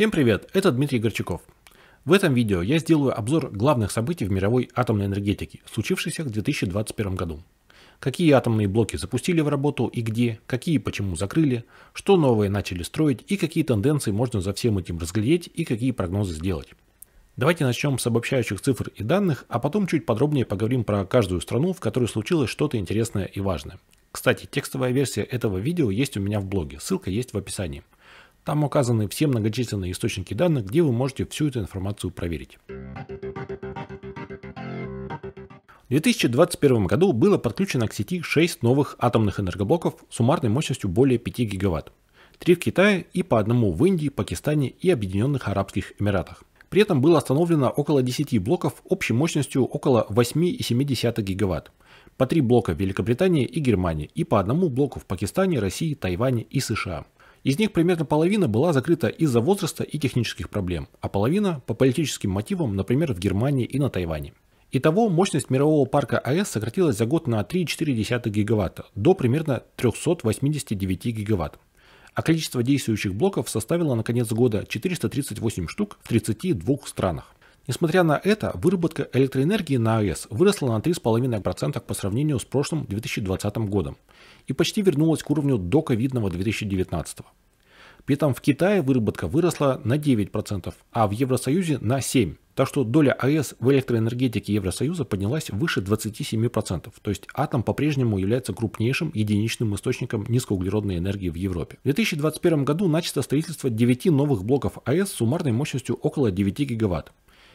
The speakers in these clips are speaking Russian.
Всем привет, это Дмитрий Горчаков. В этом видео я сделаю обзор главных событий в мировой атомной энергетике, случившихся к 2021 году. Какие атомные блоки запустили в работу и где, какие почему закрыли, что новые начали строить и какие тенденции можно за всем этим разглядеть и какие прогнозы сделать. Давайте начнем с обобщающих цифр и данных, а потом чуть подробнее поговорим про каждую страну, в которой случилось что-то интересное и важное. Кстати, текстовая версия этого видео есть у меня в блоге, ссылка есть в описании. Там указаны все многочисленные источники данных, где вы можете всю эту информацию проверить. В 2021 году было подключено к сети 6 новых атомных энергоблоков с суммарной мощностью более 5 гигаватт. Три в Китае и по одному в Индии, Пакистане и Объединенных Арабских Эмиратах. При этом было остановлено около 10 блоков общей мощностью около 8,7 гигаватт. По три блока в Великобритании и Германии и по одному блоку в Пакистане, России, Тайване и США. Из них примерно половина была закрыта из-за возраста и технических проблем, а половина – по политическим мотивам, например, в Германии и на Тайване. Итого мощность мирового парка АЭС сократилась за год на 3,4 гигаватта, до примерно 389 гигаватт. А количество действующих блоков составило на конец года 438 штук в 32 странах. Несмотря на это, выработка электроэнергии на АЭС выросла на 3,5% по сравнению с прошлым 2020 годом и почти вернулась к уровню до ковидного 2019. При этом в Китае выработка выросла на 9%, а в Евросоюзе на 7%. Так что доля АЭС в электроэнергетике Евросоюза поднялась выше 27%, то есть атом по-прежнему является крупнейшим единичным источником низкоуглеродной энергии в Европе. В 2021 году начато строительство 9 новых блоков АЭС с суммарной мощностью около 9 гигаватт.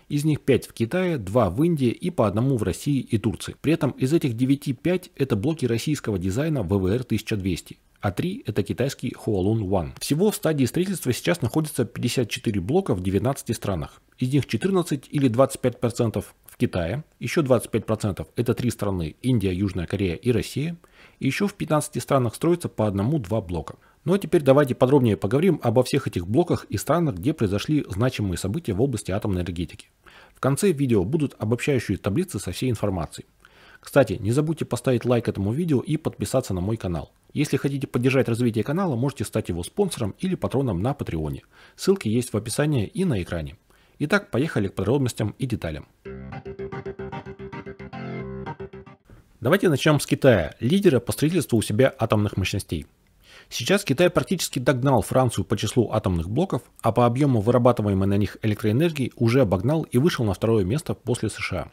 Из них 5 в Китае, 2 в Индии и по одному в России и Турции. При этом из этих 9 5 это блоки российского дизайна ВВР 1200 а 3 – это китайский Hualun One. Всего в стадии строительства сейчас находится 54 блока в 19 странах. Из них 14 или 25% в Китае, еще 25% это три страны – Индия, Южная Корея и Россия, и еще в 15 странах строится по одному-два блока. Ну а теперь давайте подробнее поговорим обо всех этих блоках и странах, где произошли значимые события в области атомной энергетики. В конце видео будут обобщающие таблицы со всей информацией. Кстати, не забудьте поставить лайк этому видео и подписаться на мой канал. Если хотите поддержать развитие канала, можете стать его спонсором или патроном на Патреоне. Ссылки есть в описании и на экране. Итак, поехали к подробностям и деталям. Давайте начнем с Китая, лидера по строительству у себя атомных мощностей. Сейчас Китай практически догнал Францию по числу атомных блоков, а по объему вырабатываемой на них электроэнергии уже обогнал и вышел на второе место после США.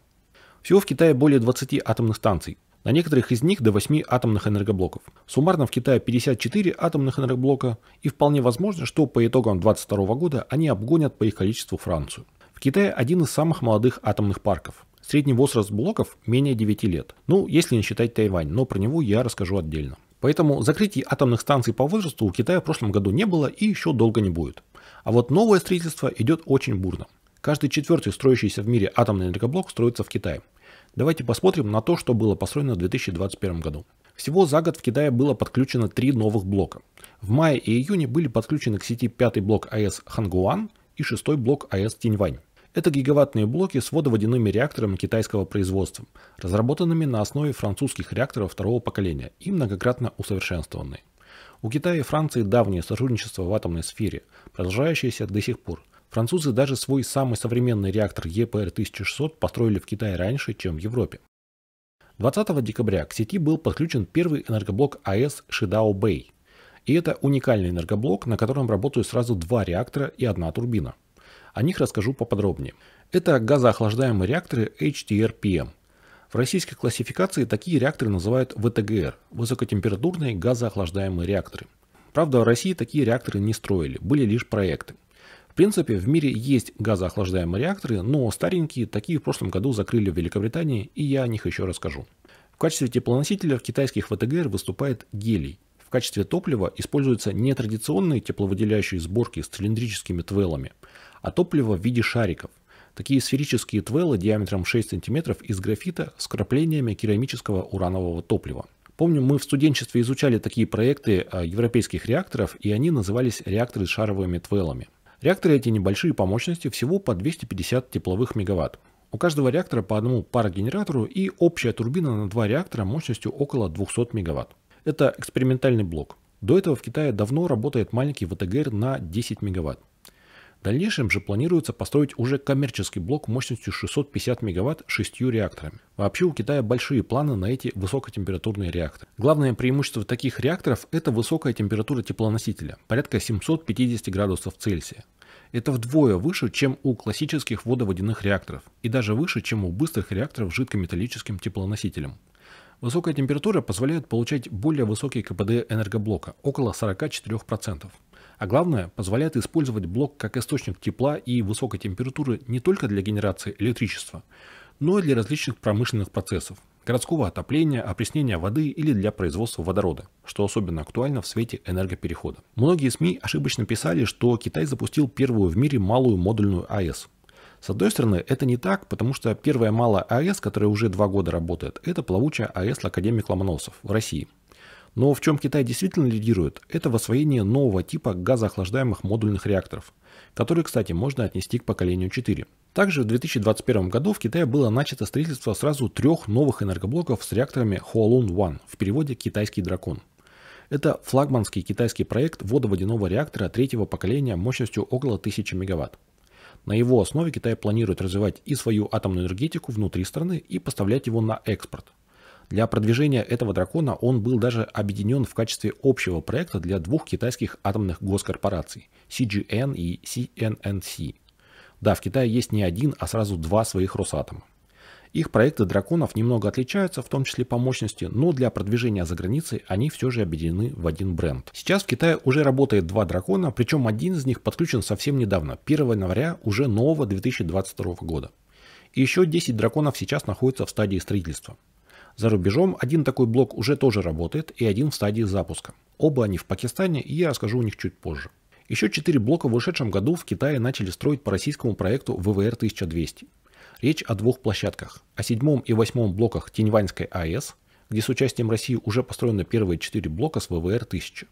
Всего в Китае более 20 атомных станций. На некоторых из них до 8 атомных энергоблоков. Суммарно в Китае 54 атомных энергоблока, и вполне возможно, что по итогам 2022 года они обгонят по их количеству Францию. В Китае один из самых молодых атомных парков. Средний возраст блоков менее 9 лет. Ну, если не считать Тайвань, но про него я расскажу отдельно. Поэтому закрытий атомных станций по возрасту у Китая в прошлом году не было и еще долго не будет. А вот новое строительство идет очень бурно. Каждый четвертый строящийся в мире атомный энергоблок строится в Китае. Давайте посмотрим на то, что было построено в 2021 году. Всего за год в Китае было подключено три новых блока. В мае и июне были подключены к сети пятый блок АЭС Хангуан и шестой блок АЭС Тиньвань. Это гигаваттные блоки с водоводяными реакторами китайского производства, разработанными на основе французских реакторов второго поколения и многократно усовершенствованные. У Китая и Франции давнее сотрудничество в атомной сфере, продолжающееся до сих пор. Французы даже свой самый современный реактор ЕПР-1600 построили в Китае раньше, чем в Европе. 20 декабря к сети был подключен первый энергоблок АЭС Шидао Бэй. И это уникальный энергоблок, на котором работают сразу два реактора и одна турбина. О них расскажу поподробнее. Это газоохлаждаемые реакторы HTRPM. В российской классификации такие реакторы называют ВТГР – высокотемпературные газоохлаждаемые реакторы. Правда, в России такие реакторы не строили, были лишь проекты. В принципе, в мире есть газоохлаждаемые реакторы, но старенькие такие в прошлом году закрыли в Великобритании, и я о них еще расскажу. В качестве теплоносителя в китайских ВТГР выступает гелий. В качестве топлива используются нетрадиционные тепловыделяющие сборки с цилиндрическими твелами – а топливо в виде шариков. Такие сферические твелы диаметром 6 см из графита с краплениями керамического уранового топлива. Помню, мы в студенчестве изучали такие проекты а, европейских реакторов, и они назывались реакторы с шаровыми твелами. Реакторы эти небольшие по мощности, всего по 250 тепловых мегаватт. У каждого реактора по одному парогенератору и общая турбина на два реактора мощностью около 200 мегаватт. Это экспериментальный блок. До этого в Китае давно работает маленький ВТГР на 10 мегаватт. В дальнейшем же планируется построить уже коммерческий блок мощностью 650 мегаватт шестью реакторами. Вообще у Китая большие планы на эти высокотемпературные реакторы. Главное преимущество таких реакторов – это высокая температура теплоносителя, порядка 750 градусов Цельсия. Это вдвое выше, чем у классических водоводяных реакторов, и даже выше, чем у быстрых реакторов с жидкометаллическим теплоносителем. Высокая температура позволяет получать более высокий КПД энергоблока – около 44%. А главное, позволяет использовать блок как источник тепла и высокой температуры не только для генерации электричества, но и для различных промышленных процессов, городского отопления, опреснения воды или для производства водорода, что особенно актуально в свете энергоперехода. Многие СМИ ошибочно писали, что Китай запустил первую в мире малую модульную АЭС. С одной стороны, это не так, потому что первая малая АЭС, которая уже два года работает, это плавучая АЭС Академик Ломоносов в России – но в чем Китай действительно лидирует, это в освоении нового типа газоохлаждаемых модульных реакторов, которые, кстати, можно отнести к поколению 4. Также в 2021 году в Китае было начато строительство сразу трех новых энергоблоков с реакторами Hualun-1, в переводе «Китайский дракон». Это флагманский китайский проект водоводяного реактора третьего поколения мощностью около 1000 мегаватт. На его основе Китай планирует развивать и свою атомную энергетику внутри страны и поставлять его на экспорт – для продвижения этого дракона он был даже объединен в качестве общего проекта для двух китайских атомных госкорпораций – CGN и CNNC. Да, в Китае есть не один, а сразу два своих Росатома. Их проекты драконов немного отличаются, в том числе по мощности, но для продвижения за границей они все же объединены в один бренд. Сейчас в Китае уже работает два дракона, причем один из них подключен совсем недавно, 1 января уже нового 2022 года. И еще 10 драконов сейчас находятся в стадии строительства. За рубежом один такой блок уже тоже работает и один в стадии запуска. Оба они в Пакистане, и я расскажу о них чуть позже. Еще четыре блока в ушедшем году в Китае начали строить по российскому проекту ВВР-1200. Речь о двух площадках. О седьмом и восьмом блоках Тиньваньской АЭС, где с участием России уже построены первые четыре блока с ВВР-1000.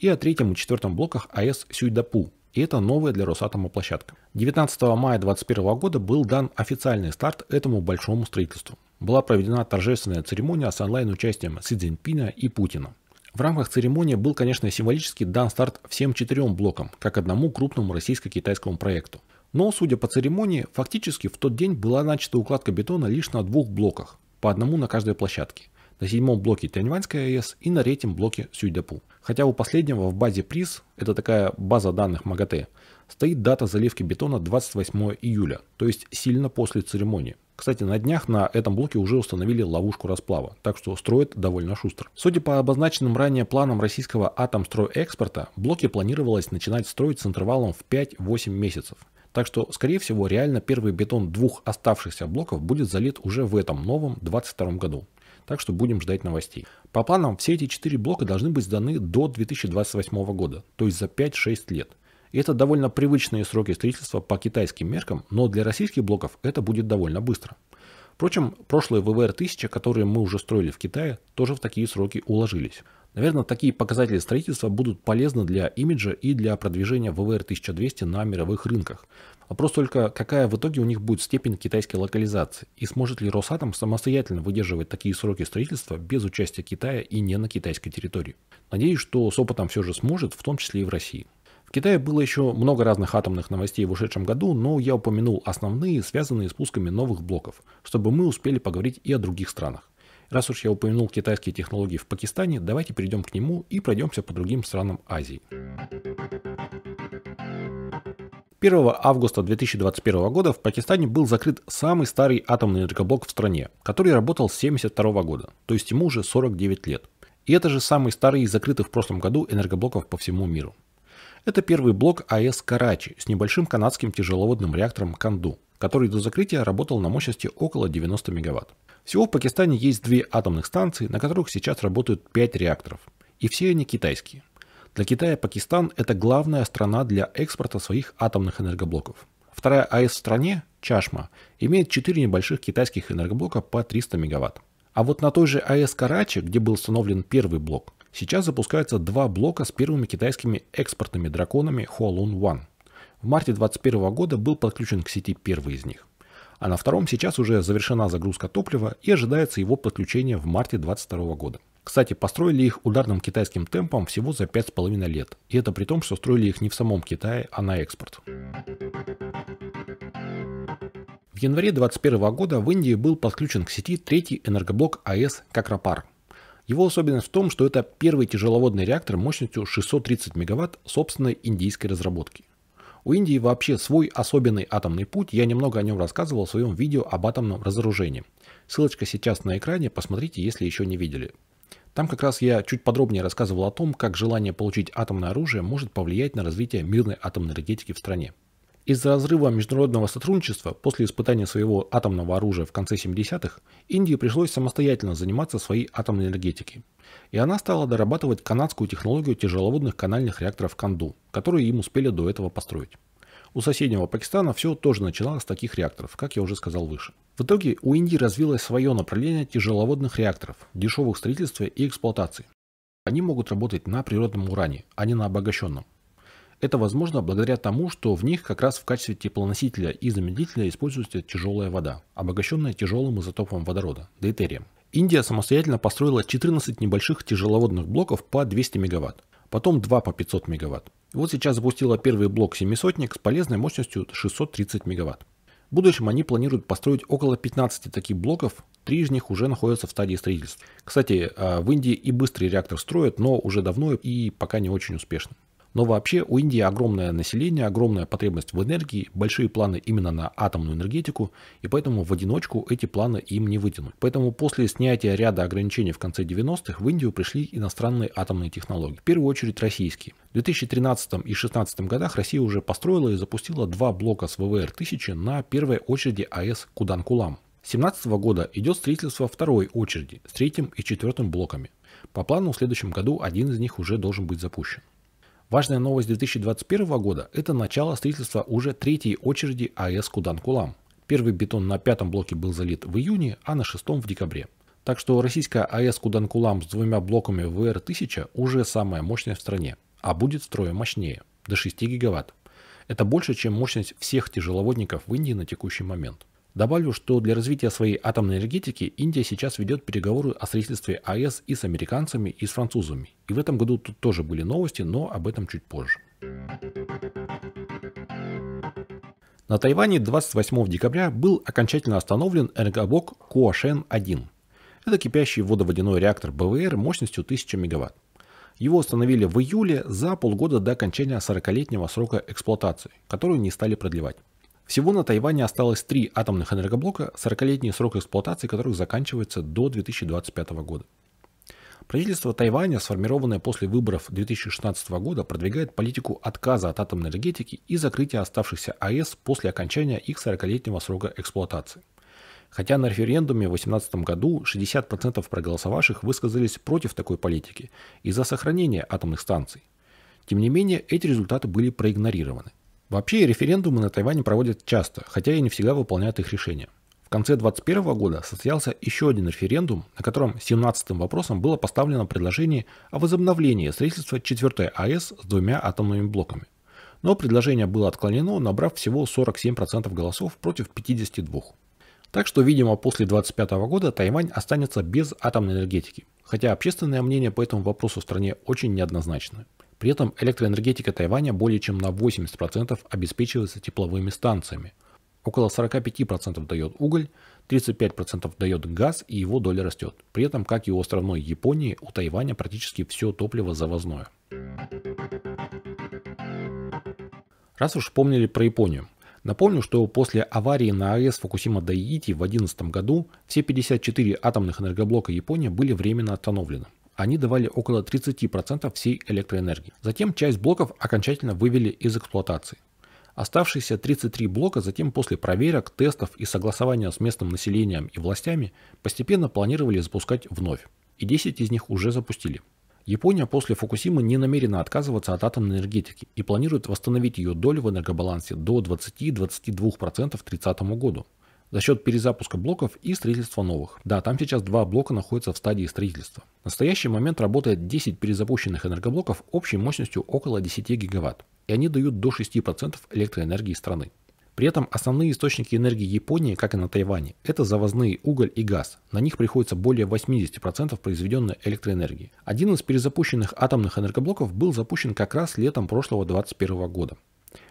И о третьем и четвертом блоках АЭС Сюйдапу, и это новая для Росатома площадка. 19 мая 2021 года был дан официальный старт этому большому строительству была проведена торжественная церемония с онлайн-участием Си Цзиньпина и Путина. В рамках церемонии был, конечно, символически дан старт всем четырем блокам, как одному крупному российско-китайскому проекту. Но, судя по церемонии, фактически в тот день была начата укладка бетона лишь на двух блоках, по одному на каждой площадке. На седьмом блоке Тяньваньская АЭС и на третьем блоке Сюйдапу. Хотя у последнего в базе ПРИЗ, это такая база данных МАГАТЭ, стоит дата заливки бетона 28 июля, то есть сильно после церемонии. Кстати, на днях на этом блоке уже установили ловушку расплава, так что строят довольно шустро. Судя по обозначенным ранее планам российского атомстройэкспорта, блоки планировалось начинать строить с интервалом в 5-8 месяцев. Так что, скорее всего, реально первый бетон двух оставшихся блоков будет залит уже в этом новом 22 году. Так что будем ждать новостей. По планам, все эти четыре блока должны быть сданы до 2028 года, то есть за 5-6 лет. И это довольно привычные сроки строительства по китайским меркам, но для российских блоков это будет довольно быстро. Впрочем, прошлые ВВР-1000, которые мы уже строили в Китае, тоже в такие сроки уложились. Наверное, такие показатели строительства будут полезны для имиджа и для продвижения ВВР-1200 на мировых рынках. Вопрос только, какая в итоге у них будет степень китайской локализации, и сможет ли Росатом самостоятельно выдерживать такие сроки строительства без участия Китая и не на китайской территории. Надеюсь, что с опытом все же сможет, в том числе и в России. В Китае было еще много разных атомных новостей в ушедшем году, но я упомянул основные, связанные с пусками новых блоков, чтобы мы успели поговорить и о других странах. Раз уж я упомянул китайские технологии в Пакистане, давайте перейдем к нему и пройдемся по другим странам Азии. 1 августа 2021 года в Пакистане был закрыт самый старый атомный энергоблок в стране, который работал с 1972 года, то есть ему уже 49 лет. И это же самый старый из закрытых в прошлом году энергоблоков по всему миру. Это первый блок АЭС Карачи с небольшим канадским тяжеловодным реактором Канду, который до закрытия работал на мощности около 90 МВт. Всего в Пакистане есть две атомных станции, на которых сейчас работают 5 реакторов. И все они китайские. Для Китая Пакистан – это главная страна для экспорта своих атомных энергоблоков. Вторая АЭС в стране, Чашма, имеет 4 небольших китайских энергоблока по 300 МВт. А вот на той же АЭС Карачи, где был установлен первый блок, Сейчас запускаются два блока с первыми китайскими экспортными драконами Hualun One. В марте 2021 года был подключен к сети первый из них. А на втором сейчас уже завершена загрузка топлива и ожидается его подключение в марте 2022 года. Кстати, построили их ударным китайским темпом всего за 5,5 лет. И это при том, что строили их не в самом Китае, а на экспорт. В январе 2021 года в Индии был подключен к сети третий энергоблок АЭС Какрапар – его особенность в том, что это первый тяжеловодный реактор мощностью 630 мегаватт собственной индийской разработки. У Индии вообще свой особенный атомный путь, я немного о нем рассказывал в своем видео об атомном разоружении. Ссылочка сейчас на экране, посмотрите, если еще не видели. Там как раз я чуть подробнее рассказывал о том, как желание получить атомное оружие может повлиять на развитие мирной атомной энергетики в стране. Из-за разрыва международного сотрудничества после испытания своего атомного оружия в конце 70-х Индии пришлось самостоятельно заниматься своей атомной энергетикой. И она стала дорабатывать канадскую технологию тяжеловодных канальных реакторов Канду, которые им успели до этого построить. У соседнего Пакистана все тоже начиналось с таких реакторов, как я уже сказал выше. В итоге у Индии развилось свое направление тяжеловодных реакторов, дешевых строительства и эксплуатации. Они могут работать на природном уране, а не на обогащенном. Это возможно благодаря тому, что в них как раз в качестве теплоносителя и замедлителя используется тяжелая вода, обогащенная тяжелым изотопом водорода – дейтерием. Индия самостоятельно построила 14 небольших тяжеловодных блоков по 200 мегаватт, потом 2 по 500 мегаватт. вот сейчас запустила первый блок семисотник с полезной мощностью 630 мегаватт. В будущем они планируют построить около 15 таких блоков, три из них уже находятся в стадии строительства. Кстати, а, в Индии и быстрый реактор строят, но уже давно и пока не очень успешно. Но вообще у Индии огромное население, огромная потребность в энергии, большие планы именно на атомную энергетику, и поэтому в одиночку эти планы им не вытянуть. Поэтому после снятия ряда ограничений в конце 90-х в Индию пришли иностранные атомные технологии, в первую очередь российские. В 2013 и 2016 годах Россия уже построила и запустила два блока с ВВР-1000 на первой очереди АЭС Куданкулам. 2017 года идет строительство второй очереди с третьим и четвертым блоками. По плану в следующем году один из них уже должен быть запущен. Важная новость 2021 года – это начало строительства уже третьей очереди АЭС Кудан-Кулам. Первый бетон на пятом блоке был залит в июне, а на шестом – в декабре. Так что российская АЭС Кудан-Кулам с двумя блоками ВР-1000 уже самая мощная в стране, а будет строя мощнее – до 6 гигаватт. Это больше, чем мощность всех тяжеловодников в Индии на текущий момент. Добавлю, что для развития своей атомной энергетики Индия сейчас ведет переговоры о строительстве АЭС и с американцами, и с французами. И в этом году тут тоже были новости, но об этом чуть позже. На Тайване 28 декабря был окончательно остановлен энергоблок Куашен-1. Это кипящий водоводяной реактор БВР мощностью 1000 мегаватт. Его установили в июле за полгода до окончания 40-летнего срока эксплуатации, которую не стали продлевать. Всего на Тайване осталось три атомных энергоблока, 40-летний срок эксплуатации которых заканчивается до 2025 года. Правительство Тайваня, сформированное после выборов 2016 года, продвигает политику отказа от атомной энергетики и закрытия оставшихся АЭС после окончания их 40-летнего срока эксплуатации. Хотя на референдуме в 2018 году 60% проголосовавших высказались против такой политики из-за сохранения атомных станций. Тем не менее, эти результаты были проигнорированы. Вообще референдумы на Тайване проводят часто, хотя и не всегда выполняют их решения. В конце 2021 года состоялся еще один референдум, на котором 17-м вопросом было поставлено предложение о возобновлении строительства 4 АЭС с двумя атомными блоками. Но предложение было отклонено, набрав всего 47% голосов против 52%. Так что, видимо, после 2025 года Тайвань останется без атомной энергетики, хотя общественное мнение по этому вопросу в стране очень неоднозначное. При этом электроэнергетика Тайваня более чем на 80% обеспечивается тепловыми станциями. Около 45% дает уголь, 35% дает газ и его доля растет. При этом, как и у островной Японии, у Тайваня практически все топливо завозное. Раз уж помнили про Японию. Напомню, что после аварии на АЭС Фукусима-Дайити в 2011 году все 54 атомных энергоблока Японии были временно остановлены они давали около 30% всей электроэнергии. Затем часть блоков окончательно вывели из эксплуатации. Оставшиеся 33 блока затем после проверок, тестов и согласования с местным населением и властями постепенно планировали запускать вновь, и 10 из них уже запустили. Япония после Фукусимы не намерена отказываться от атомной энергетики и планирует восстановить ее долю в энергобалансе до 20-22% к 30 году за счет перезапуска блоков и строительства новых. Да, там сейчас два блока находятся в стадии строительства. В настоящий момент работает 10 перезапущенных энергоблоков общей мощностью около 10 гигаватт, и они дают до 6% электроэнергии страны. При этом основные источники энергии Японии, как и на Тайване, это завозные уголь и газ. На них приходится более 80% произведенной электроэнергии. Один из перезапущенных атомных энергоблоков был запущен как раз летом прошлого 2021 года.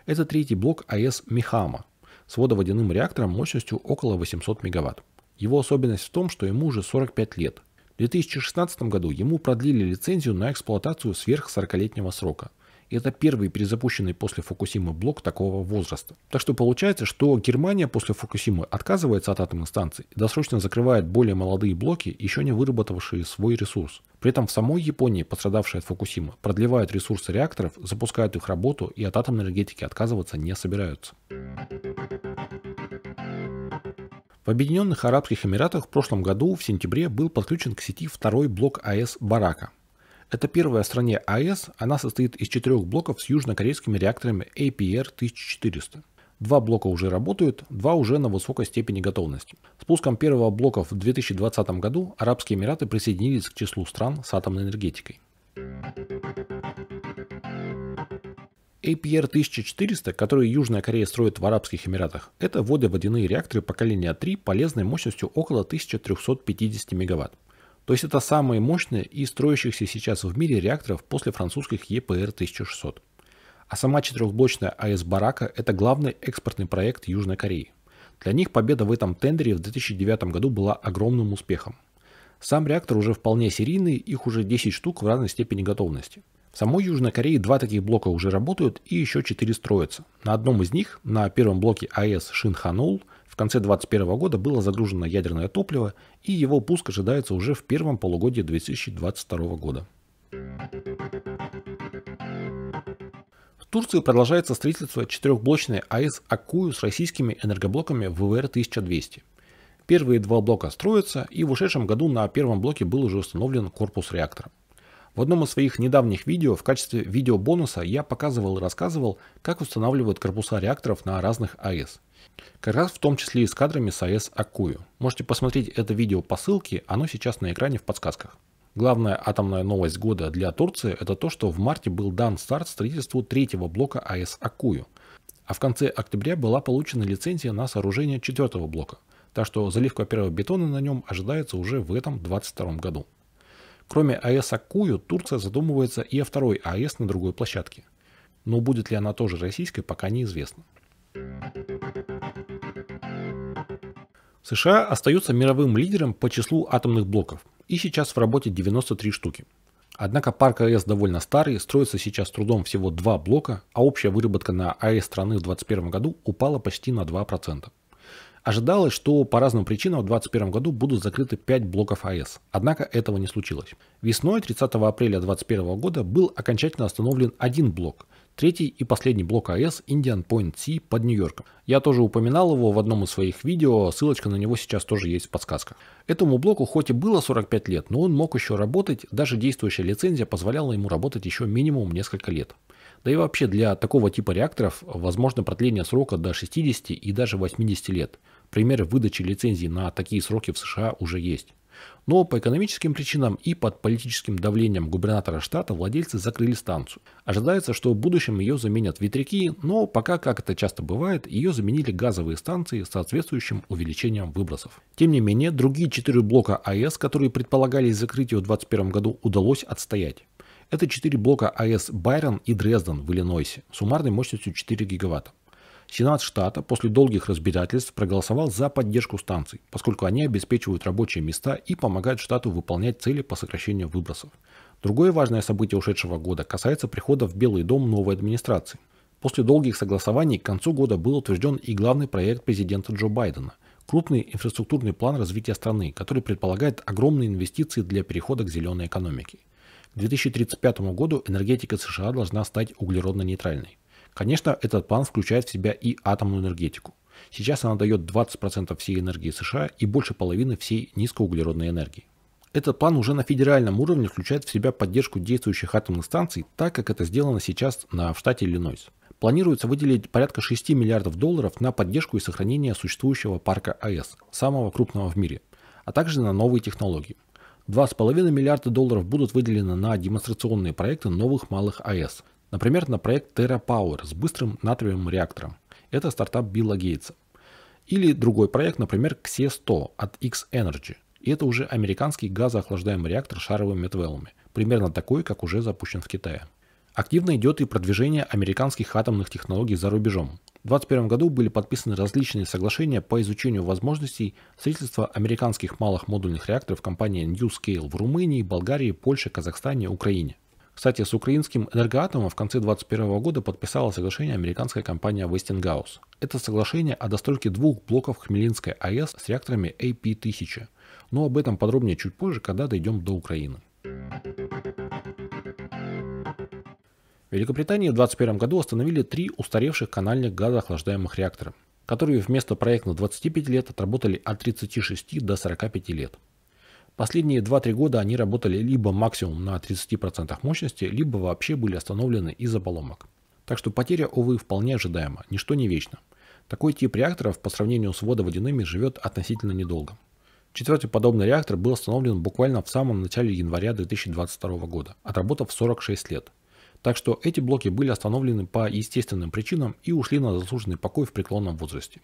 Это третий блок АЭС Михама, с водоводяным реактором мощностью около 800 мегаватт. Его особенность в том, что ему уже 45 лет. В 2016 году ему продлили лицензию на эксплуатацию сверх 40-летнего срока. Это первый перезапущенный после Фукусимы блок такого возраста. Так что получается, что Германия после Фукусимы отказывается от атомных станций и досрочно закрывает более молодые блоки, еще не выработавшие свой ресурс. При этом в самой Японии, пострадавшей от Фукусимы, продлевают ресурсы реакторов, запускают их работу и от атомной энергетики отказываться не собираются. В Объединенных Арабских Эмиратах в прошлом году в сентябре был подключен к сети второй блок АЭС «Барака». Это первая в стране АЭС, она состоит из четырех блоков с южнокорейскими реакторами APR-1400. Два блока уже работают, два уже на высокой степени готовности. С пуском первого блока в 2020 году Арабские Эмираты присоединились к числу стран с атомной энергетикой. APR-1400, который Южная Корея строит в Арабских Эмиратах, это водоводяные реакторы поколения 3 полезной мощностью около 1350 мегаватт. То есть это самые мощные из строящихся сейчас в мире реакторов после французских ЕПР-1600. А сама четырехблочная АЭС «Барака» – это главный экспортный проект Южной Кореи. Для них победа в этом тендере в 2009 году была огромным успехом. Сам реактор уже вполне серийный, их уже 10 штук в разной степени готовности. В самой Южной Корее два таких блока уже работают и еще четыре строятся. На одном из них, на первом блоке АЭС Шинханул, конце 2021 года было загружено ядерное топливо, и его пуск ожидается уже в первом полугодии 2022 года. В Турции продолжается строительство четырехблочной АЭС Акую с российскими энергоблоками ВВР-1200. Первые два блока строятся, и в ушедшем году на первом блоке был уже установлен корпус реактора. В одном из своих недавних видео в качестве видеобонуса я показывал и рассказывал, как устанавливают корпуса реакторов на разных АЭС – как раз в том числе и с кадрами с АЭС Акую. Можете посмотреть это видео по ссылке, оно сейчас на экране в подсказках. Главная атомная новость года для Турции – это то, что в марте был дан старт строительству третьего блока АЭС Акую. А в конце октября была получена лицензия на сооружение четвертого блока. Так что заливка первого бетона на нем ожидается уже в этом 2022 году. Кроме АЭС Акую, Турция задумывается и о второй АЭС на другой площадке. Но будет ли она тоже российской, пока неизвестно. thank США остаются мировым лидером по числу атомных блоков, и сейчас в работе 93 штуки. Однако парк АЭС довольно старый, строится сейчас трудом всего два блока, а общая выработка на АЭС страны в 2021 году упала почти на 2%. Ожидалось, что по разным причинам в 2021 году будут закрыты 5 блоков АЭС, однако этого не случилось. Весной 30 апреля 2021 года был окончательно остановлен один блок – Третий и последний блок АЭС Indian Point C под Нью-Йорком. Я тоже упоминал его в одном из своих видео, ссылочка на него сейчас тоже есть в подсказках. Этому блоку хоть и было 45 лет, но он мог еще работать, даже действующая лицензия позволяла ему работать еще минимум несколько лет. Да и вообще для такого типа реакторов возможно продление срока до 60 и даже 80 лет. Примеры выдачи лицензий на такие сроки в США уже есть но по экономическим причинам и под политическим давлением губернатора штата владельцы закрыли станцию. Ожидается, что в будущем ее заменят ветряки, но пока, как это часто бывает, ее заменили газовые станции с соответствующим увеличением выбросов. Тем не менее, другие четыре блока АЭС, которые предполагались закрытию в 2021 году, удалось отстоять. Это четыре блока АЭС Байрон и Дрезден в Иллинойсе, суммарной мощностью 4 гигаватта. Сенат штата после долгих разбирательств проголосовал за поддержку станций, поскольку они обеспечивают рабочие места и помогают штату выполнять цели по сокращению выбросов. Другое важное событие ушедшего года касается прихода в Белый дом новой администрации. После долгих согласований к концу года был утвержден и главный проект президента Джо Байдена – крупный инфраструктурный план развития страны, который предполагает огромные инвестиции для перехода к зеленой экономике. К 2035 году энергетика США должна стать углеродно-нейтральной. Конечно, этот план включает в себя и атомную энергетику. Сейчас она дает 20% всей энергии США и больше половины всей низкоуглеродной энергии. Этот план уже на федеральном уровне включает в себя поддержку действующих атомных станций, так как это сделано сейчас на, в штате Иллинойс. Планируется выделить порядка 6 миллиардов долларов на поддержку и сохранение существующего парка АЭС, самого крупного в мире, а также на новые технологии. 2,5 миллиарда долларов будут выделены на демонстрационные проекты новых малых АЭС, Например, на проект TerraPower с быстрым натриевым реактором. Это стартап Билла Гейтса. Или другой проект, например, XE100 от X-Energy. И это уже американский газоохлаждаемый реактор с шаровыми метвеллами, примерно такой, как уже запущен в Китае. Активно идет и продвижение американских атомных технологий за рубежом. В 2021 году были подписаны различные соглашения по изучению возможностей строительства американских малых модульных реакторов компании New Scale в Румынии, Болгарии, Польше, Казахстане, Украине. Кстати, с украинским энергоатомом в конце 2021 года подписала соглашение американская компания Westinghouse. Это соглашение о достройке двух блоков Хмелинской АЭС с реакторами AP-1000. Но об этом подробнее чуть позже, когда дойдем до Украины. В Великобритании в 2021 году остановили три устаревших канальных газоохлаждаемых реактора, которые вместо проектных 25 лет отработали от 36 до 45 лет. Последние 2-3 года они работали либо максимум на 30% мощности, либо вообще были остановлены из-за поломок. Так что потеря, увы, вполне ожидаема, ничто не вечно. Такой тип реакторов по сравнению с водоводяными живет относительно недолго. Четвертый подобный реактор был остановлен буквально в самом начале января 2022 года, отработав 46 лет. Так что эти блоки были остановлены по естественным причинам и ушли на заслуженный покой в преклонном возрасте.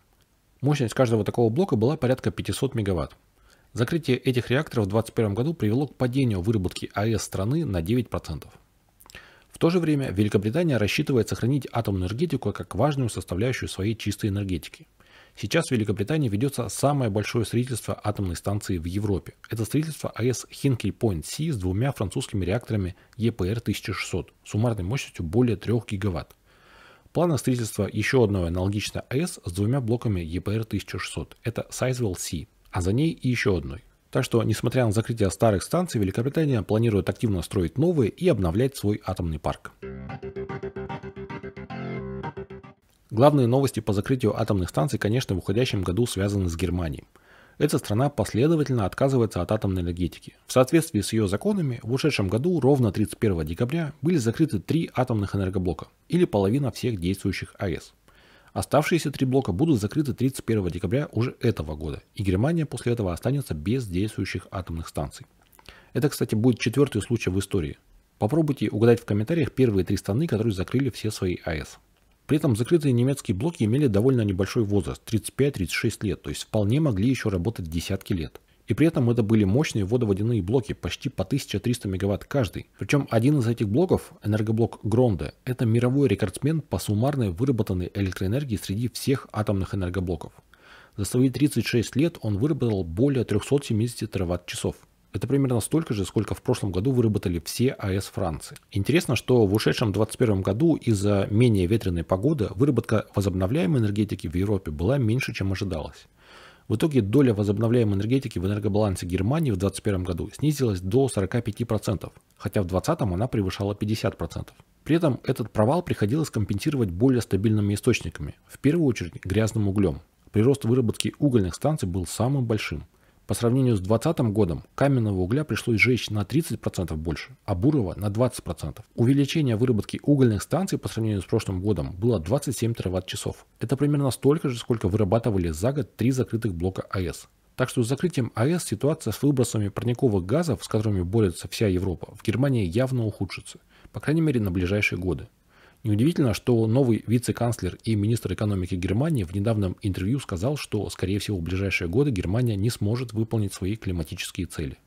Мощность каждого такого блока была порядка 500 мегаватт, Закрытие этих реакторов в 2021 году привело к падению выработки АЭС страны на 9%. В то же время Великобритания рассчитывает сохранить атомную энергетику как важную составляющую своей чистой энергетики. Сейчас в Великобритании ведется самое большое строительство атомной станции в Европе. Это строительство АЭС Хинкель Point Си с двумя французскими реакторами ЕПР-1600, с суммарной мощностью более 3 гигаватт. Планы строительства еще одной аналогичной АЭС с двумя блоками ЕПР-1600. Это Sizewell C а за ней и еще одной. Так что, несмотря на закрытие старых станций, Великобритания планирует активно строить новые и обновлять свой атомный парк. Главные новости по закрытию атомных станций, конечно, в уходящем году связаны с Германией. Эта страна последовательно отказывается от атомной энергетики. В соответствии с ее законами, в ушедшем году ровно 31 декабря были закрыты три атомных энергоблока, или половина всех действующих АЭС. Оставшиеся три блока будут закрыты 31 декабря уже этого года, и Германия после этого останется без действующих атомных станций. Это, кстати, будет четвертый случай в истории. Попробуйте угадать в комментариях первые три страны, которые закрыли все свои АЭС. При этом закрытые немецкие блоки имели довольно небольшой возраст, 35-36 лет, то есть вполне могли еще работать десятки лет. И при этом это были мощные водоводяные блоки, почти по 1300 мегаватт каждый. Причем один из этих блоков, энергоблок Гронде, это мировой рекордсмен по суммарной выработанной электроэнергии среди всех атомных энергоблоков. За свои 36 лет он выработал более 370 тераватт-часов. Это примерно столько же, сколько в прошлом году выработали все АЭС Франции. Интересно, что в ушедшем 2021 году из-за менее ветреной погоды выработка возобновляемой энергетики в Европе была меньше, чем ожидалось. В итоге доля возобновляемой энергетики в энергобалансе Германии в 2021 году снизилась до 45%, хотя в 2020 она превышала 50%. При этом этот провал приходилось компенсировать более стабильными источниками, в первую очередь грязным углем. Прирост выработки угольных станций был самым большим – по сравнению с 2020 годом каменного угля пришлось сжечь на 30% больше, а бурого на 20%. Увеличение выработки угольных станций по сравнению с прошлым годом было 27 тераватт-часов. Это примерно столько же, сколько вырабатывали за год три закрытых блока АЭС. Так что с закрытием АЭС ситуация с выбросами парниковых газов, с которыми борется вся Европа, в Германии явно ухудшится, по крайней мере на ближайшие годы. Неудивительно, что новый вице-канцлер и министр экономики Германии в недавнем интервью сказал, что, скорее всего, в ближайшие годы Германия не сможет выполнить свои климатические цели.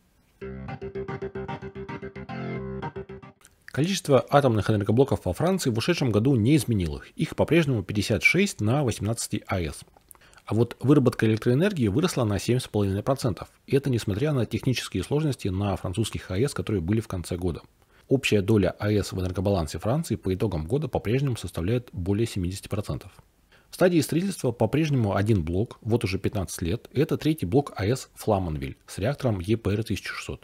Количество атомных энергоблоков во Франции в ушедшем году не изменилось. Их по-прежнему 56 на 18 АЭС. А вот выработка электроэнергии выросла на 7,5%. И это несмотря на технические сложности на французских АЭС, которые были в конце года. Общая доля АЭС в энергобалансе Франции по итогам года по-прежнему составляет более 70%. В стадии строительства по-прежнему один блок, вот уже 15 лет, это третий блок АЭС Фламанвиль с реактором ЕПР-1600.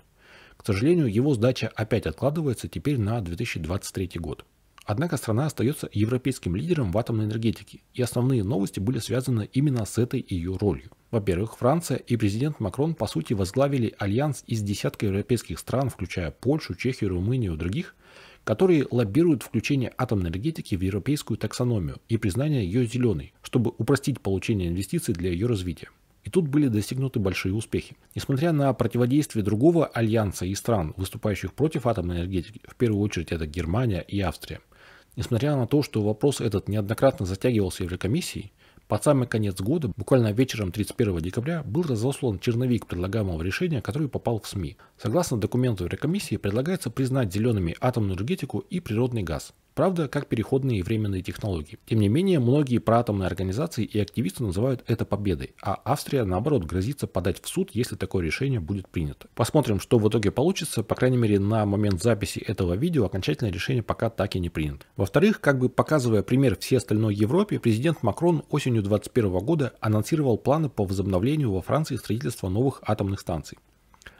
К сожалению, его сдача опять откладывается теперь на 2023 год. Однако страна остается европейским лидером в атомной энергетике, и основные новости были связаны именно с этой ее ролью. Во-первых, Франция и президент Макрон по сути возглавили альянс из десятка европейских стран, включая Польшу, Чехию, Румынию и других, которые лоббируют включение атомной энергетики в европейскую таксономию и признание ее зеленой, чтобы упростить получение инвестиций для ее развития. И тут были достигнуты большие успехи. Несмотря на противодействие другого альянса и стран, выступающих против атомной энергетики, в первую очередь это Германия и Австрия – Несмотря на то, что вопрос этот неоднократно затягивался Еврокомиссией, под самый конец года, буквально вечером 31 декабря, был разослан черновик предлагаемого решения, который попал в СМИ. Согласно документу Еврокомиссии, предлагается признать зелеными атомную энергетику и природный газ. Правда, как переходные и временные технологии. Тем не менее, многие проатомные организации и активисты называют это победой, а Австрия, наоборот, грозится подать в суд, если такое решение будет принято. Посмотрим, что в итоге получится. По крайней мере, на момент записи этого видео окончательное решение пока так и не принято. Во-вторых, как бы показывая пример всей остальной Европе, президент Макрон осенью 2021 года анонсировал планы по возобновлению во Франции строительства новых атомных станций.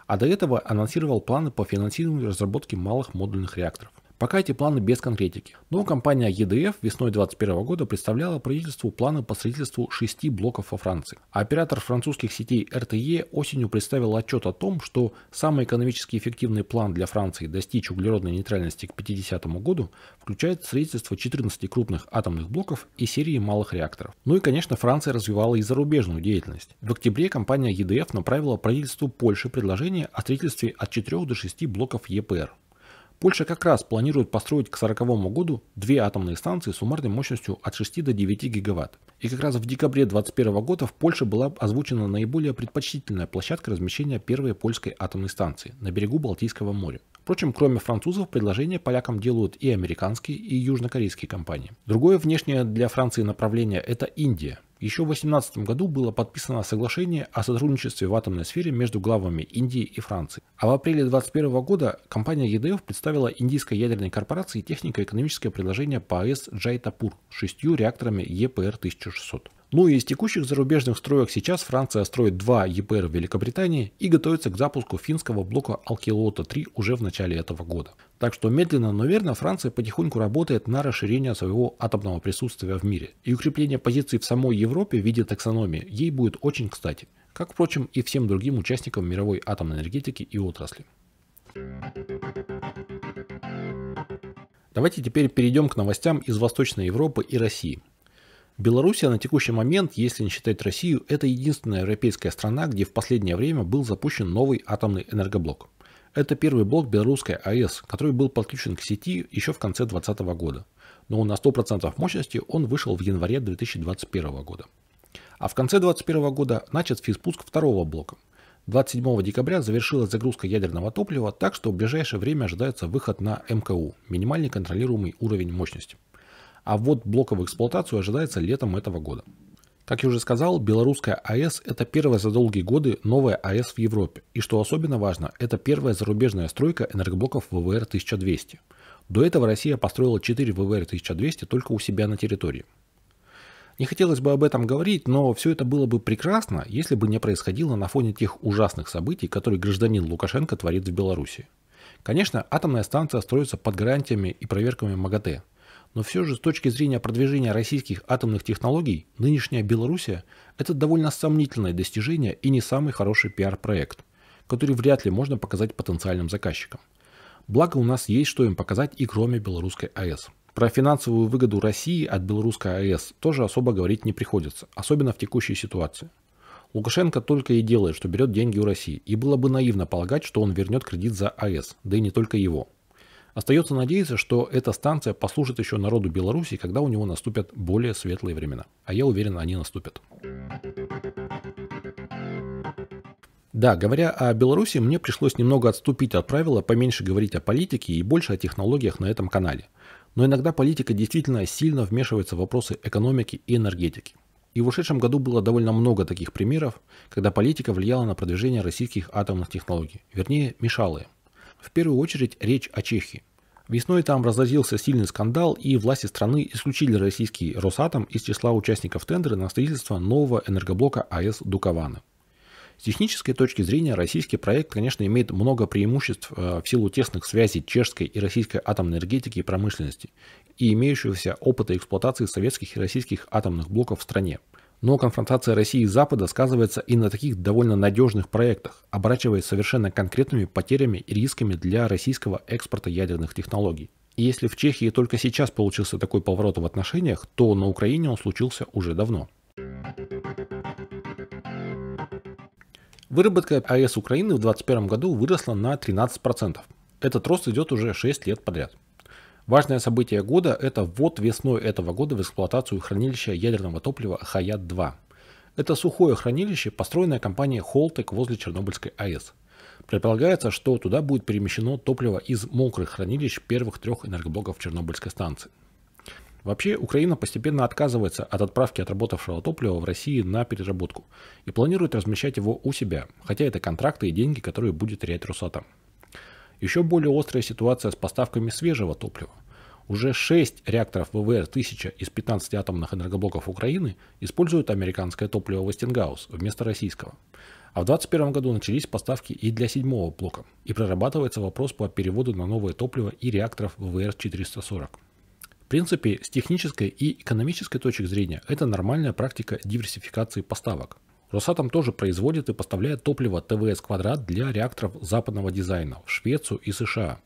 А до этого анонсировал планы по финансированию разработки малых модульных реакторов. Пока эти планы без конкретики. Но компания EDF весной 2021 года представляла правительству планы по строительству шести блоков во Франции. А оператор французских сетей RTE осенью представил отчет о том, что самый экономически эффективный план для Франции достичь углеродной нейтральности к 50 году включает строительство 14 крупных атомных блоков и серии малых реакторов. Ну и, конечно, Франция развивала и зарубежную деятельность. В октябре компания EDF направила правительству Польши предложение о строительстве от 4 до 6 блоков ЕПР. Польша как раз планирует построить к 1940 году две атомные станции с суммарной мощностью от 6 до 9 гигаватт. И как раз в декабре 2021 года в Польше была озвучена наиболее предпочтительная площадка размещения первой польской атомной станции на берегу Балтийского моря. Впрочем, кроме французов, предложения полякам делают и американские, и южнокорейские компании. Другое внешнее для Франции направление – это Индия. Еще в 2018 году было подписано соглашение о сотрудничестве в атомной сфере между главами Индии и Франции. А в апреле 2021 года компания EDF представила индийской ядерной корпорации технико-экономическое предложение по АЭС Джайтапур с шестью реакторами ЕПР-1600. Ну и из текущих зарубежных строек сейчас Франция строит два ЕПР в Великобритании и готовится к запуску финского блока Алкилота 3 уже в начале этого года. Так что медленно, но верно Франция потихоньку работает на расширение своего атомного присутствия в мире. И укрепление позиций в самой Европе в виде таксономии ей будет очень кстати, как, впрочем, и всем другим участникам мировой атомной энергетики и отрасли. Давайте теперь перейдем к новостям из Восточной Европы и России – Белоруссия на текущий момент, если не считать Россию, это единственная европейская страна, где в последнее время был запущен новый атомный энергоблок. Это первый блок белорусской АЭС, который был подключен к сети еще в конце 2020 года, но на 100% мощности он вышел в январе 2021 года. А в конце 2021 года начат физпуск второго блока. 27 декабря завершилась загрузка ядерного топлива, так что в ближайшее время ожидается выход на МКУ – минимальный контролируемый уровень мощности – а вот блока в эксплуатацию ожидается летом этого года. Как я уже сказал, белорусская АЭС – это первая за долгие годы новая АЭС в Европе. И что особенно важно, это первая зарубежная стройка энергоблоков ВВР-1200. До этого Россия построила 4 ВВР-1200 только у себя на территории. Не хотелось бы об этом говорить, но все это было бы прекрасно, если бы не происходило на фоне тех ужасных событий, которые гражданин Лукашенко творит в Беларуси. Конечно, атомная станция строится под гарантиями и проверками МАГАТЭ, но все же с точки зрения продвижения российских атомных технологий, нынешняя Белоруссия – это довольно сомнительное достижение и не самый хороший пиар-проект, который вряд ли можно показать потенциальным заказчикам. Благо у нас есть что им показать и кроме белорусской АЭС. Про финансовую выгоду России от белорусской АЭС тоже особо говорить не приходится, особенно в текущей ситуации. Лукашенко только и делает, что берет деньги у России, и было бы наивно полагать, что он вернет кредит за АЭС, да и не только его – Остается надеяться, что эта станция послужит еще народу Беларуси, когда у него наступят более светлые времена. А я уверен, они наступят. Да, говоря о Беларуси, мне пришлось немного отступить от правила поменьше говорить о политике и больше о технологиях на этом канале. Но иногда политика действительно сильно вмешивается в вопросы экономики и энергетики. И в ушедшем году было довольно много таких примеров, когда политика влияла на продвижение российских атомных технологий, вернее, мешала им. В первую очередь речь о Чехии. Весной там разразился сильный скандал, и власти страны исключили российский Росатом из числа участников тендера на строительство нового энергоблока АЭС «Дукованы». С технической точки зрения российский проект, конечно, имеет много преимуществ э, в силу тесных связей чешской и российской атомной энергетики и промышленности и имеющегося опыта эксплуатации советских и российских атомных блоков в стране – но конфронтация России и Запада сказывается и на таких довольно надежных проектах, оборачиваясь совершенно конкретными потерями и рисками для российского экспорта ядерных технологий. И если в Чехии только сейчас получился такой поворот в отношениях, то на Украине он случился уже давно. Выработка АЭС Украины в 2021 году выросла на 13%. Этот рост идет уже 6 лет подряд. Важное событие года – это ввод весной этого года в эксплуатацию хранилища ядерного топлива «Хаят-2». Это сухое хранилище, построенное компанией «Холтек» возле Чернобыльской АЭС. Предполагается, что туда будет перемещено топливо из мокрых хранилищ первых трех энергоблоков Чернобыльской станции. Вообще, Украина постепенно отказывается от отправки отработавшего топлива в России на переработку и планирует размещать его у себя, хотя это контракты и деньги, которые будет терять Росатом. Еще более острая ситуация с поставками свежего топлива. Уже 6 реакторов ВВР-1000 из 15 атомных энергоблоков Украины используют американское топливо Westinghouse вместо российского. А в 2021 году начались поставки и для седьмого блока, и прорабатывается вопрос по переводу на новое топливо и реакторов ВВР-440. В принципе, с технической и экономической точки зрения это нормальная практика диверсификации поставок. Росатом тоже производит и поставляет топливо ТВС-квадрат для реакторов западного дизайна в Швецию и США.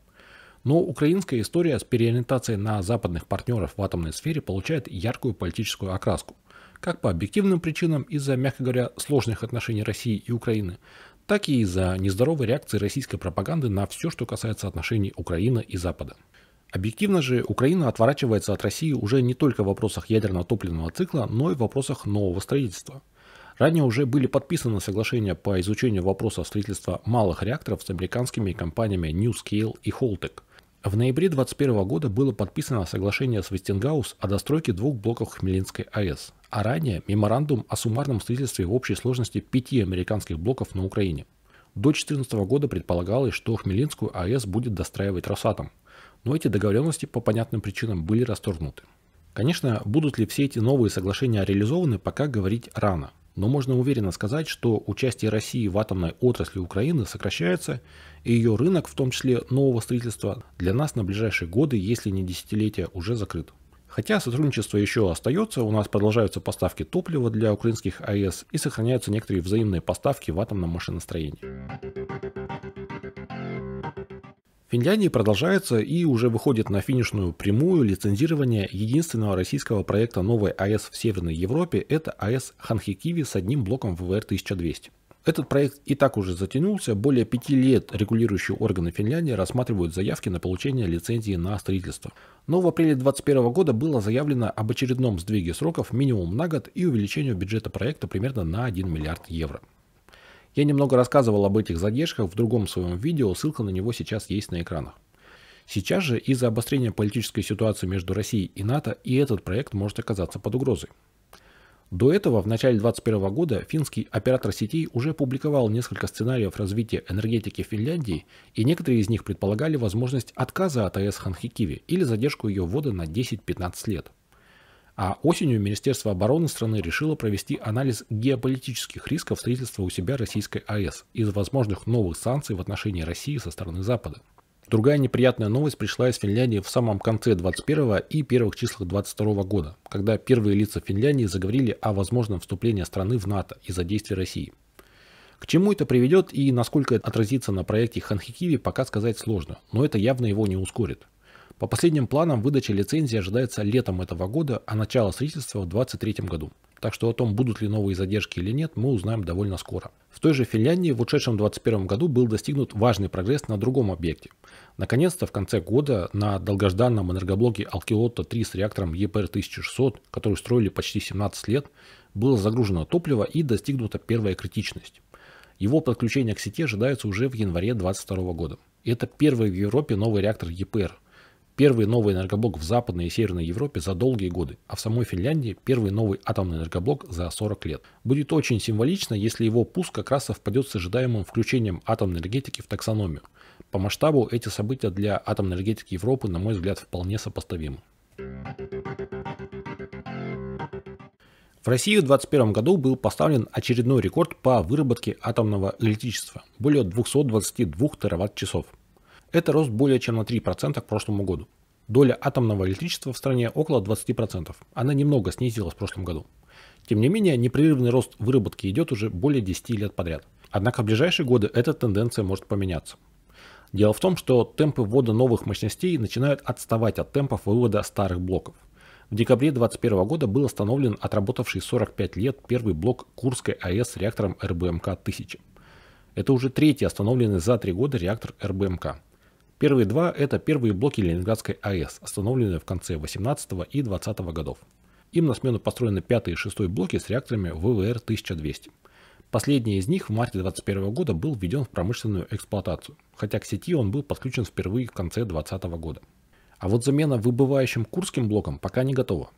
Но украинская история с переориентацией на западных партнеров в атомной сфере получает яркую политическую окраску. Как по объективным причинам из-за, мягко говоря, сложных отношений России и Украины, так и из-за нездоровой реакции российской пропаганды на все, что касается отношений Украины и Запада. Объективно же, Украина отворачивается от России уже не только в вопросах ядерно-топливного цикла, но и в вопросах нового строительства. Ранее уже были подписаны соглашения по изучению вопроса строительства малых реакторов с американскими компаниями NewScale и Holtec. В ноябре 2021 года было подписано соглашение с Вестингаус о достройке двух блоков Хмельницкой АЭС, а ранее меморандум о суммарном строительстве в общей сложности пяти американских блоков на Украине. До 2014 года предполагалось, что Хмельницкую АЭС будет достраивать Росатом, но эти договоренности по понятным причинам были расторгнуты. Конечно, будут ли все эти новые соглашения реализованы, пока говорить рано. Но можно уверенно сказать, что участие России в атомной отрасли Украины сокращается, и ее рынок, в том числе нового строительства, для нас на ближайшие годы, если не десятилетия, уже закрыт. Хотя сотрудничество еще остается, у нас продолжаются поставки топлива для украинских АЭС и сохраняются некоторые взаимные поставки в атомном машиностроении. Финляндии продолжается и уже выходит на финишную прямую лицензирование единственного российского проекта новой АЭС в Северной Европе – это АЭС Ханхикиви с одним блоком ВВР-1200. Этот проект и так уже затянулся. Более пяти лет регулирующие органы Финляндии рассматривают заявки на получение лицензии на строительство. Но в апреле 2021 года было заявлено об очередном сдвиге сроков минимум на год и увеличению бюджета проекта примерно на 1 миллиард евро. Я немного рассказывал об этих задержках в другом своем видео, ссылка на него сейчас есть на экранах. Сейчас же из-за обострения политической ситуации между Россией и НАТО и этот проект может оказаться под угрозой. До этого, в начале 2021 года, финский оператор сетей уже публиковал несколько сценариев развития энергетики Финляндии, и некоторые из них предполагали возможность отказа от АЭС Ханхикиви или задержку ее ввода на 10-15 лет – а осенью Министерство обороны страны решило провести анализ геополитических рисков строительства у себя российской АЭС из возможных новых санкций в отношении России со стороны Запада. Другая неприятная новость пришла из Финляндии в самом конце 21 и первых числах 22 года, когда первые лица Финляндии заговорили о возможном вступлении страны в НАТО из-за действий России. К чему это приведет и насколько это отразится на проекте Ханхикиви, пока сказать сложно, но это явно его не ускорит. По последним планам, выдача лицензии ожидается летом этого года, а начало строительства в 2023 году. Так что о том, будут ли новые задержки или нет, мы узнаем довольно скоро. В той же Финляндии в ушедшем 2021 году был достигнут важный прогресс на другом объекте. Наконец-то в конце года на долгожданном энергоблоке Алкиотто 3 с реактором epr 1600 который строили почти 17 лет, было загружено топливо и достигнута первая критичность. Его подключение к сети ожидается уже в январе 2022 года. это первый в Европе новый реактор EPR. Первый новый энергоблок в Западной и Северной Европе за долгие годы, а в самой Финляндии первый новый атомный энергоблок за 40 лет. Будет очень символично, если его пуск как раз совпадет с ожидаемым включением атомной энергетики в таксономию. По масштабу эти события для атомной энергетики Европы, на мой взгляд, вполне сопоставимы. В России в 2021 году был поставлен очередной рекорд по выработке атомного электричества – более 222 тераватт-часов – это рост более чем на 3% к прошлому году. Доля атомного электричества в стране около 20%. Она немного снизилась в прошлом году. Тем не менее, непрерывный рост выработки идет уже более 10 лет подряд. Однако в ближайшие годы эта тенденция может поменяться. Дело в том, что темпы ввода новых мощностей начинают отставать от темпов вывода старых блоков. В декабре 2021 года был остановлен отработавший 45 лет первый блок Курской АЭС с реактором РБМК-1000. Это уже третий остановленный за три года реактор РБМК. Первые два – это первые блоки Ленинградской АЭС, остановленные в конце 18 и 20 годов. Им на смену построены пятый и шестой блоки с реакторами ВВР-1200. Последний из них в марте 2021 года был введен в промышленную эксплуатацию, хотя к сети он был подключен впервые в конце 2020 года. А вот замена выбывающим Курским блоком пока не готова.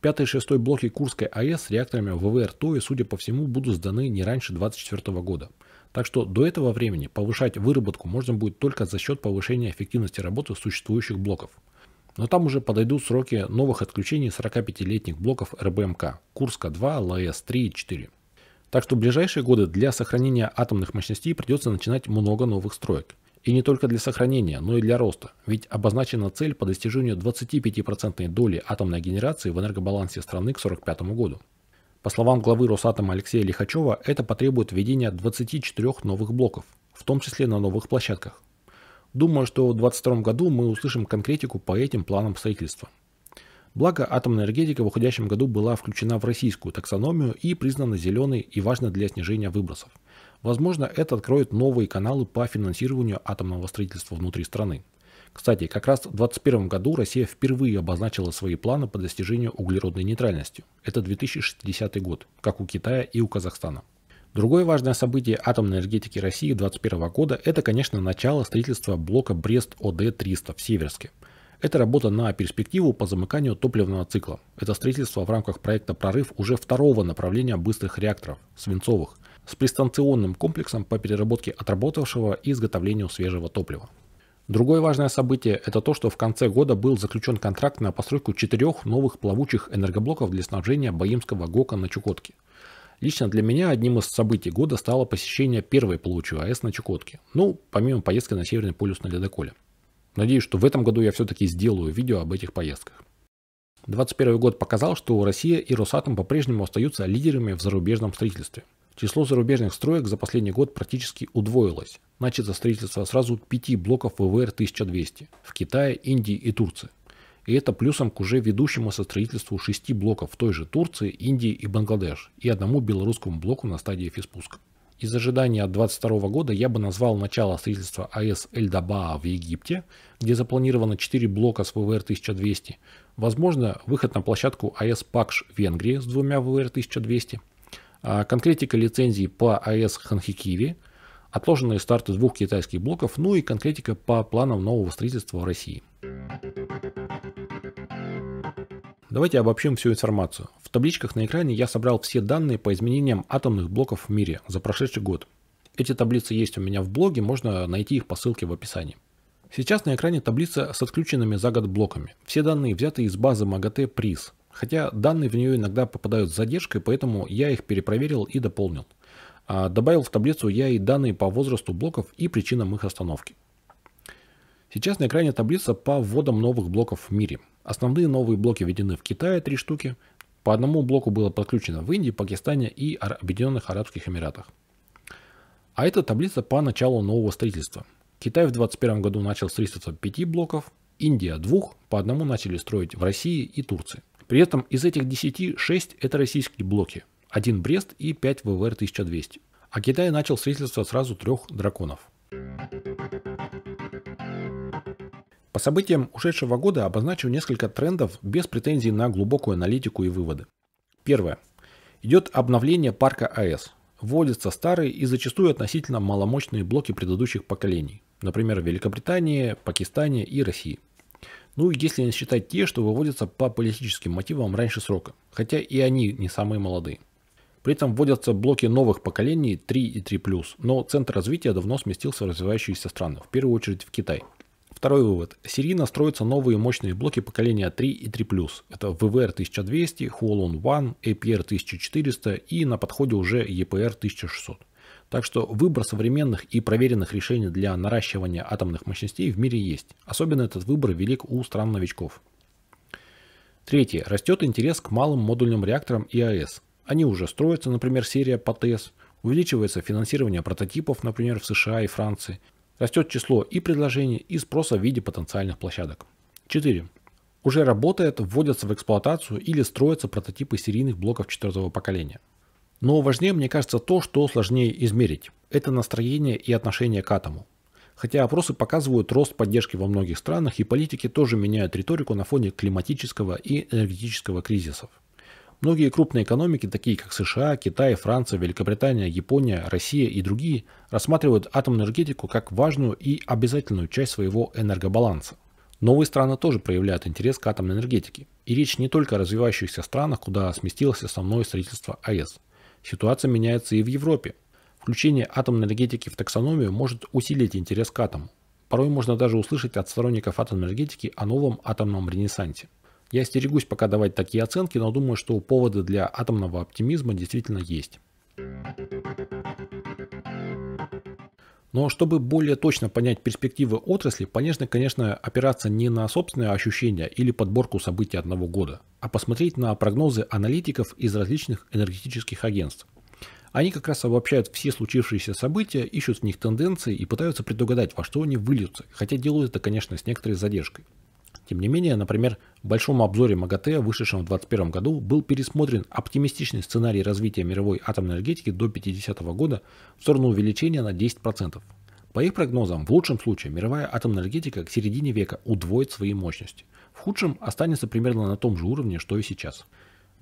Пятый и шестой блоки Курской АЭС с реакторами ВВР ТОИ, судя по всему, будут сданы не раньше 2024 года, так что до этого времени повышать выработку можно будет только за счет повышения эффективности работы существующих блоков. Но там уже подойдут сроки новых отключений 45-летних блоков РБМК Курска-2, ЛАЭС-3 и 4. Так что в ближайшие годы для сохранения атомных мощностей придется начинать много новых строек. И не только для сохранения, но и для роста, ведь обозначена цель по достижению 25% доли атомной генерации в энергобалансе страны к 1945 году. По словам главы Росатома Алексея Лихачева, это потребует введения 24 новых блоков, в том числе на новых площадках. Думаю, что в 2022 году мы услышим конкретику по этим планам строительства. Благо, атомная энергетика в уходящем году была включена в российскую таксономию и признана зеленой и важной для снижения выбросов. Возможно, это откроет новые каналы по финансированию атомного строительства внутри страны. Кстати, как раз в 2021 году Россия впервые обозначила свои планы по достижению углеродной нейтральности. Это 2060 год, как у Китая и у Казахстана. Другое важное событие атомной энергетики России 2021 года – это, конечно, начало строительства блока Брест-ОД-300 в Северске. Это работа на перспективу по замыканию топливного цикла. Это строительство в рамках проекта «Прорыв» уже второго направления быстрых реакторов – свинцовых, с пристанционным комплексом по переработке отработавшего и изготовлению свежего топлива. Другое важное событие – это то, что в конце года был заключен контракт на постройку четырех новых плавучих энергоблоков для снабжения Боимского ГОКа на Чукотке. Лично для меня одним из событий года стало посещение первой плавучей АЭС на Чукотке, ну, помимо поездки на Северный полюс на ледоколе. Надеюсь, что в этом году я все-таки сделаю видео об этих поездках. 2021 год показал, что Россия и Росатом по-прежнему остаются лидерами в зарубежном строительстве. Число зарубежных строек за последний год практически удвоилось. Начато строительство сразу пяти блоков ВВР-1200 в Китае, Индии и Турции. И это плюсом к уже ведущему со строительству шести блоков в той же Турции, Индии и Бангладеш и одному белорусскому блоку на стадии физпуска. Из ожидания от 2022 года я бы назвал начало строительства АЭС эль в Египте, где запланировано 4 блока с ВВР-1200, возможно, выход на площадку АЭС Пакш в Венгрии с двумя ВВР-1200, а, конкретика лицензии по АЭС Ханхикиви, отложенные старты двух китайских блоков, ну и конкретика по планам нового строительства в России. Давайте обобщим всю информацию. В табличках на экране я собрал все данные по изменениям атомных блоков в мире за прошедший год. Эти таблицы есть у меня в блоге, можно найти их по ссылке в описании. Сейчас на экране таблица с отключенными за год блоками. Все данные взяты из базы МАГАТЭ ПРИЗ. Хотя данные в нее иногда попадают с задержкой, поэтому я их перепроверил и дополнил. А, добавил в таблицу я и данные по возрасту блоков и причинам их остановки. Сейчас на экране таблица по вводам новых блоков в мире. Основные новые блоки введены в Китае, три штуки. По одному блоку было подключено в Индии, Пакистане и Объединенных Арабских Эмиратах. А это таблица по началу нового строительства. Китай в 2021 году начал строительство 5 блоков, Индия – двух, по одному начали строить в России и Турции. При этом из этих 10 6 – это российские блоки, один Брест и 5 ВВР-1200. А Китай начал строительство сразу трех драконов. По событиям ушедшего года обозначу несколько трендов без претензий на глубокую аналитику и выводы. Первое. Идет обновление парка АЭС. Вводятся старые и зачастую относительно маломощные блоки предыдущих поколений, например, в Великобритании, Пакистане и России – ну, если не считать те, что выводятся по политическим мотивам раньше срока, хотя и они не самые молодые. При этом вводятся блоки новых поколений 3 и 3+, но центр развития давно сместился в развивающиеся страны, в первую очередь в Китай. Второй вывод. Серийно строятся новые мощные блоки поколения 3 и 3+. Это VVR-1200, Huolun 1, APR-1400 и на подходе уже EPR-1600. Так что выбор современных и проверенных решений для наращивания атомных мощностей в мире есть. Особенно этот выбор велик у стран-новичков. Третье. Растет интерес к малым модульным реакторам и АЭС. Они уже строятся, например, серия по Увеличивается финансирование прототипов, например, в США и Франции. Растет число и предложений, и спроса в виде потенциальных площадок. 4. Уже работает, вводятся в эксплуатацию или строятся прототипы серийных блоков четвертого поколения – но важнее, мне кажется, то, что сложнее измерить. Это настроение и отношение к атому. Хотя опросы показывают рост поддержки во многих странах, и политики тоже меняют риторику на фоне климатического и энергетического кризисов. Многие крупные экономики, такие как США, Китай, Франция, Великобритания, Япония, Россия и другие, рассматривают атомную энергетику как важную и обязательную часть своего энергобаланса. Новые страны тоже проявляют интерес к атомной энергетике. И речь не только о развивающихся странах, куда сместилось основное строительство АЭС – Ситуация меняется и в Европе. Включение атомной энергетики в таксономию может усилить интерес к атому. Порой можно даже услышать от сторонников атомной энергетики о новом атомном ренессансе. Я стерегусь пока давать такие оценки, но думаю, что поводы для атомного оптимизма действительно есть. Но чтобы более точно понять перспективы отрасли, полезно, конечно, опираться не на собственные ощущения или подборку событий одного года, а посмотреть на прогнозы аналитиков из различных энергетических агентств. Они как раз обобщают все случившиеся события, ищут в них тенденции и пытаются предугадать, во что они выльются, хотя делают это, конечно, с некоторой задержкой. Тем не менее, например, в большом обзоре МАГАТЭ, вышедшем в 2021 году, был пересмотрен оптимистичный сценарий развития мировой атомной энергетики до 50 года в сторону увеличения на 10%. По их прогнозам, в лучшем случае мировая атомная энергетика к середине века удвоит свои мощности. В худшем останется примерно на том же уровне, что и сейчас.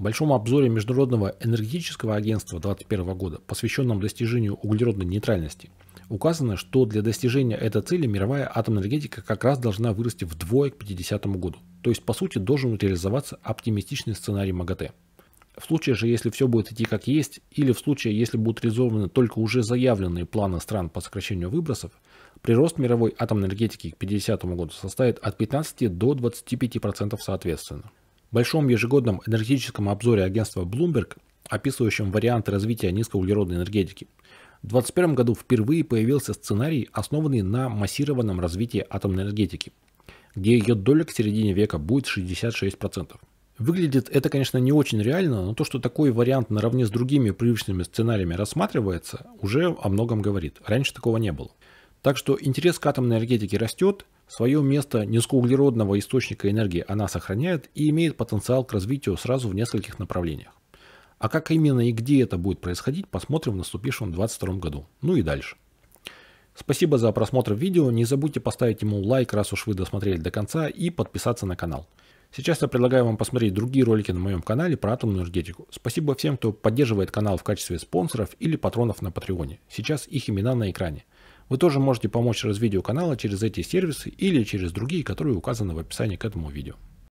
В большом обзоре Международного энергетического агентства 2021 года, посвященном достижению углеродной нейтральности, указано, что для достижения этой цели мировая атомная энергетика как раз должна вырасти вдвое к 50 году. То есть, по сути, должен реализоваться оптимистичный сценарий МАГАТЭ. В случае же, если все будет идти как есть, или в случае, если будут реализованы только уже заявленные планы стран по сокращению выбросов, прирост мировой атомной энергетики к 50 году составит от 15 до 25% соответственно. В большом ежегодном энергетическом обзоре агентства Bloomberg, описывающем варианты развития низкоуглеродной энергетики, в 2021 году впервые появился сценарий, основанный на массированном развитии атомной энергетики, где ее доля к середине века будет 66%. Выглядит это, конечно, не очень реально, но то, что такой вариант наравне с другими привычными сценариями рассматривается, уже о многом говорит. Раньше такого не было. Так что интерес к атомной энергетике растет – Свое место низкоуглеродного источника энергии она сохраняет и имеет потенциал к развитию сразу в нескольких направлениях. А как именно и где это будет происходить, посмотрим в наступившем 2022 году. Ну и дальше. Спасибо за просмотр видео, не забудьте поставить ему лайк, раз уж вы досмотрели до конца, и подписаться на канал. Сейчас я предлагаю вам посмотреть другие ролики на моем канале про атомную энергетику. Спасибо всем, кто поддерживает канал в качестве спонсоров или патронов на Патреоне. Сейчас их имена на экране. Вы тоже можете помочь развитию канала через эти сервисы или через другие, которые указаны в описании к этому видео.